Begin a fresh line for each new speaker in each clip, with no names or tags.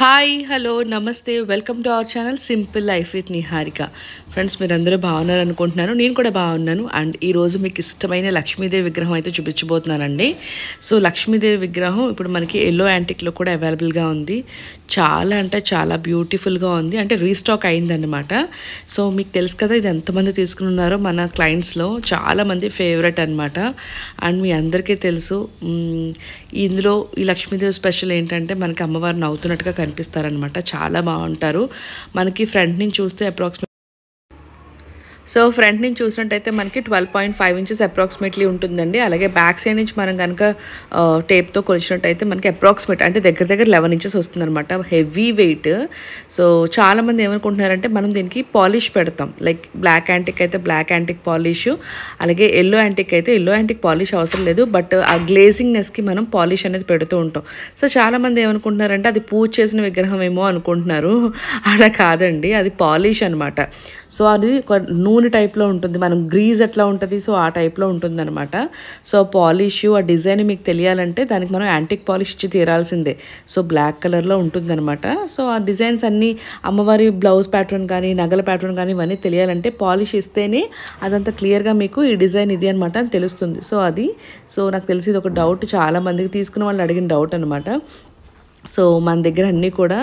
hi hello నమస్తే welcome to our channel simple life with Niharika friends మీరందరూ బాగున్నారు అనుకుంటున్నాను నేను కూడా బాగున్నాను అండ్ ఈరోజు మీకు ఇష్టమైన లక్ష్మీదేవి విగ్రహం అయితే చూపించబోతున్నానండి సో లక్ష్మీదేవి విగ్రహం ఇప్పుడు మనకి ఎల్లో యాంటిక్లో కూడా అవైలబుల్గా ఉంది చాలా అంటే చాలా బ్యూటిఫుల్గా ఉంది అంటే రీస్టాక్ అయిందనమాట సో మీకు తెలుసు కదా ఇది ఎంతమంది తీసుకున్నారో మన క్లయింట్స్లో చాలామంది ఫేవరెట్ అనమాట అండ్ మీ అందరికీ తెలుసు ఇందులో ఈ లక్ష్మీదేవి స్పెషల్ ఏంటంటే మనకి అమ్మవారిని అవుతున్నట్టుగా కనిపిస్తారనమాట చాలా బాగుంటారు మనకి ఫ్రంట్ నుంచి చూస్తే అప్రాక్సిమేట్ సో ఫ్రంట్ నుంచి చూసినట్టయితే మనకి twelve point five inches approximately ఉంటుందండి అలాగే బ్యాక్ సైడ్ నుంచి మనం కనుక టేప్తో కొలిచినట్టయితే మనకి అప్రాక్సిమేట్ అంటే దగ్గర దగ్గర లెవెన్ ఇంచెస్ వస్తుందన్నమాట హెవీ వెయిట్ సో చాలామంది ఏమనుకుంటున్నారంటే మనం దీనికి పాలిష్ పెడతాం లైక్ బ్లాక్ యాంటిక్ అయితే బ్లాక్ యాంటిక్ పాలిష్ అలాగే ఎల్లో యాంటిక్ అయితే ఎల్లో యాంటిక్ పాలిష్ అవసరం లేదు బట్ ఆ గ్లేజింగ్నెస్కి మనం పాలిష్ అనేది పెడుతూ ఉంటాం సో చాలామంది ఏమనుకుంటున్నారంటే అది పూజ చేసిన విగ్రహం ఏమో అనుకుంటున్నారు అలా కాదండి అది పాలిష్ అనమాట సో అది ఒక నూనె నూనె టైప్లో ఉంటుంది మనం గ్రీజ్ ఎట్లా ఉంటుంది సో ఆ టైప్లో ఉంటుంది అనమాట సో పాలిష్ ఆ డిజైన్ మీకు తెలియాలంటే దానికి మనం యాంటిక్ పాలిష్ ఇచ్చి తీరాల్సిందే సో బ్లాక్ కలర్లో ఉంటుంది అనమాట సో ఆ డిజైన్స్ అన్నీ అమ్మవారి బ్లౌజ్ ప్యాటర్న్ కానీ నగల ప్యాటర్న్ కానీ ఇవన్నీ తెలియాలంటే పాలిష్ ఇస్తేనే అదంతా క్లియర్గా మీకు ఈ డిజైన్ ఇది అనమాట అని తెలుస్తుంది సో అది సో నాకు తెలిసి ఇది ఒక డౌట్ చాలామందికి తీసుకున్న వాళ్ళు అడిగిన డౌట్ అనమాట సో మన దగ్గర అన్నీ కూడా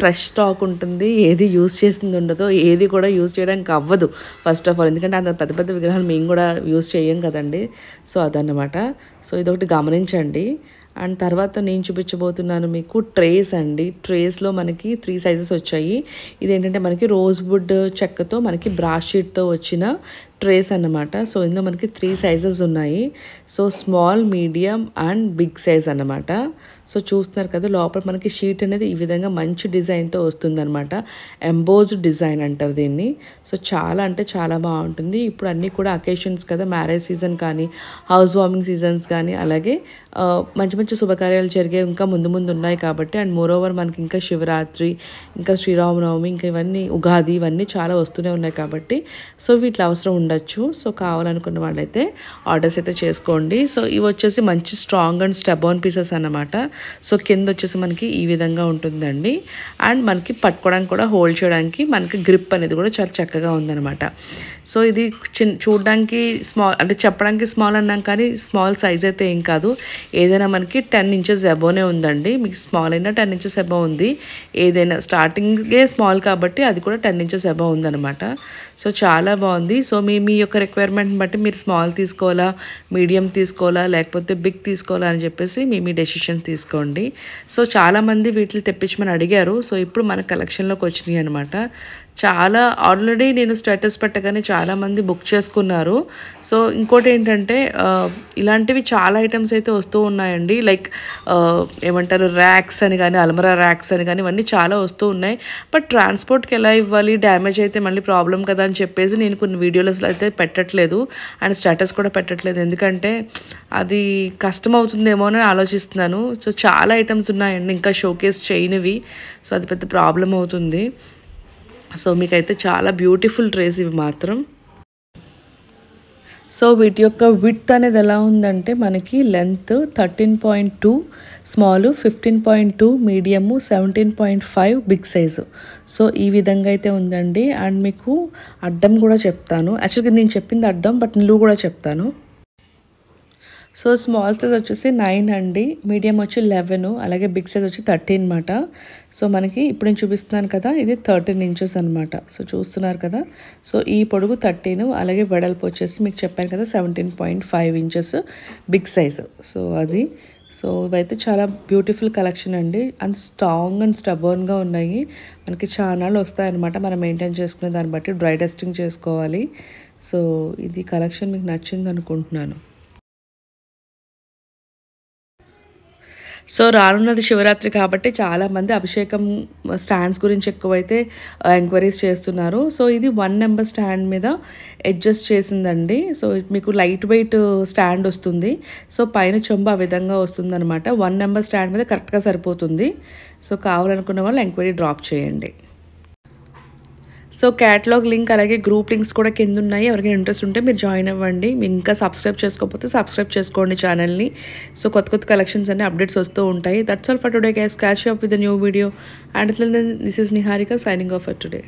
ఫ్రెష్ స్టాక్ ఉంటుంది ఏది యూస్ చేసింది ఉండదో ఏది కూడా యూస్ చేయడానికి అవ్వదు ఫస్ట్ ఆఫ్ ఆల్ ఎందుకంటే అంత పెద్ద పెద్ద విగ్రహాలు మేము కూడా యూస్ చేయం కదండి సో అదన్నమాట సో ఇదొకటి గమనించండి అండ్ తర్వాత నేను చూపించబోతున్నాను మీకు ట్రేస్ అండి ట్రేస్లో మనకి త్రీ సైజెస్ వచ్చాయి ఇదేంటంటే మనకి రోజ్ వుడ్ చెక్కతో మనకి బ్రాష్ షీట్తో వచ్చిన ట్రేస్ అన్నమాట సో ఇందులో మనకి త్రీ సైజెస్ ఉన్నాయి so small medium and big size అన్నమాట సో చూస్తున్నారు కదా లోపల మనకి షీట్ అనేది ఈ విధంగా మంచి డిజైన్తో వస్తుందన్నమాట ఎంబోజ్ డిజైన్ అంటారు దీన్ని సో చాలా అంటే చాలా బాగుంటుంది ఇప్పుడు అన్నీ కూడా అకేషన్స్ కదా మ్యారేజ్ సీజన్ కానీ హౌస్ వార్మింగ్ సీజన్స్ కానీ అలాగే మంచి మంచి శుభకార్యాలు జరిగే ఇంకా ముందు ముందు ఉన్నాయి కాబట్టి అండ్ మోర్ ఓవర్ మనకి ఇంకా శివరాత్రి ఇంకా శ్రీరామనవమి ఇంకా ఇవన్నీ ఉగాది ఇవన్నీ చాలా వస్తూనే ఉన్నాయి కాబట్టి సో వీటి అవసరం ఉండొచ్చు సో కావాలనుకున్న వాళ్ళైతే ఆర్డర్స్ అయితే చేసుకోండి సో ఇవి వచ్చేసి మంచి స్ట్రాంగ్ అండ్ స్టెబోన్ పీసెస్ అనమాట సో కింద వచ్చేసి మనకి ఈ విధంగా ఉంటుందండి అండ్ మనకి పట్టుకోవడానికి కూడా హోల్డ్ చేయడానికి మనకి గ్రిప్ అనేది కూడా చాలా చక్కగా ఉందనమాట సో ఇది చూడడానికి స్మాల్ అంటే చెప్పడానికి స్మాల్ అన్నాం కానీ స్మాల్ సైజ్ అయితే ఏం కాదు ఏదైనా మనకి టెన్ ఇంచెస్ ఎబోనే ఉందండి మీకు స్మాల్ అయినా టెన్ ఇంచెస్ ఎబో ఉంది ఏదైనా స్టార్టింగే స్మాల్ కాబట్టి అది కూడా టెన్ ఇంచెస్ ఎబో ఉందనమాట సో చాలా బాగుంది సో మీ మీ యొక్క రిక్వైర్మెంట్ని బట్టి మీరు స్మాల్ తీసుకోవాలా మీడియం తీసుకోవాలా లేకపోతే బిగ్ తీసుకోవాలా అని చెప్పేసి మీ మీ డెసిషన్ తీసుకోండి సో చాలామంది వీటిని తెప్పించమని అడిగారు సో ఇప్పుడు మన కలెక్షన్లోకి వచ్చినాయి అనమాట చాలా ఆల్రెడీ నేను స్టేటస్ పెట్టగానే చాలామంది బుక్ చేసుకున్నారు సో ఇంకోటి ఏంటంటే uh, ఇలాంటివి చాలా ఐటమ్స్ అయితే వస్తూ ఉన్నాయండి లైక్ uh, ఏమంటారు ర్యాక్స్ అని కానీ అల్మరా ర్యాక్స్ అని కానీ ఇవన్నీ చాలా వస్తూ ఉన్నాయి బట్ ట్రాన్స్పోర్ట్కి ఎలా ఇవ్వాలి డ్యామేజ్ అయితే మళ్ళీ ప్రాబ్లం కదా అని చెప్పేసి నేను కొన్ని వీడియోస్లో అయితే పెట్టట్లేదు అండ్ స్టేటస్ కూడా పెట్టట్లేదు ఎందుకంటే అది కష్టం అవుతుందేమో అని ఆలోచిస్తున్నాను సో చాలా ఐటమ్స్ ఉన్నాయండి ఇంకా షోకేస్ చేయనివి సో అది పెద్ద ప్రాబ్లం అవుతుంది సో మీకైతే చాలా బ్యూటిఫుల్ డ్రెస్ ఇవి మాత్రం సో వీటి యొక్క విడ్త్ అనేది ఎలా ఉందంటే మనకి length thirteen point two small fifteen point two medium seventeen point five big size so ఈ విధంగా అయితే ఉందండి అండ్ మీకు అడ్డం కూడా చెప్తాను యాక్చువల్గా నేను చెప్పింది అడ్డం బట్ నిలువు కూడా చెప్తాను సో స్మాల్ సైజ్ వచ్చేసి నైన్ అండి మీడియం వచ్చి లెవెన్ అలాగే బిగ్ సైజ్ వచ్చి థర్టీన్ అనమాట సో మనకి ఇప్పుడు నేను చూపిస్తున్నాను కదా ఇది థర్టీన్ ఇంచెస్ అనమాట సో చూస్తున్నారు కదా సో ఈ పొడుగు థర్టీన్ అలాగే వెడల్పు వచ్చేసి మీకు చెప్పాను కదా seventeen point five inches big size so అది సో ఇవైతే చాలా బ్యూటిఫుల్ కలెక్షన్ అండి అండ్ స్ట్రాంగ్ అండ్ స్టబోర్న్గా ఉన్నాయి మనకి చానాలు వస్తాయన్నమాట మనం మెయింటైన్ చేసుకునే దాన్ని బట్టి డ్రై టెస్టింగ్ చేసుకోవాలి సో ఇది కలెక్షన్ మీకు నచ్చింది అనుకుంటున్నాను సో రానున్నది శివరాత్రి కాబట్టి చాలామంది అభిషేకం స్టాండ్స్ గురించి ఎక్కువైతే ఎంక్వైరీస్ చేస్తున్నారు సో ఇది వన్ నెంబర్ స్టాండ్ మీద అడ్జస్ట్ చేసిందండి సో మీకు లైట్ వెయిట్ స్టాండ్ వస్తుంది సో పైన చొంబ ఆ విధంగా వస్తుందన్నమాట వన్ నెంబర్ స్టాండ్ మీద కరెక్ట్గా సరిపోతుంది సో కావాలనుకున్న వాళ్ళు ఎంక్వైరీ డ్రాప్ చేయండి సో క్యాటలాగ్ లింక్ అలాగే గ్రూప్ లింక్స్ కూడా కింద ఉన్నాయి ఎవరికైనా ఇంట్రెస్ట్ ఉంటే మీరు జాయిన్ అవ్వండి మీ ఇంకా సబ్స్క్రైబ్ చేసుకోకపోతే సబ్స్క్రైబ్ చేసుకోండి ఛానల్ని సో కొత్త కొత్త కలెక్షన్స్ అన్ని అప్డేట్స్ వస్తూ ఉంటాయి that's all for today cash catch up with new video and this is Niharika signing off for today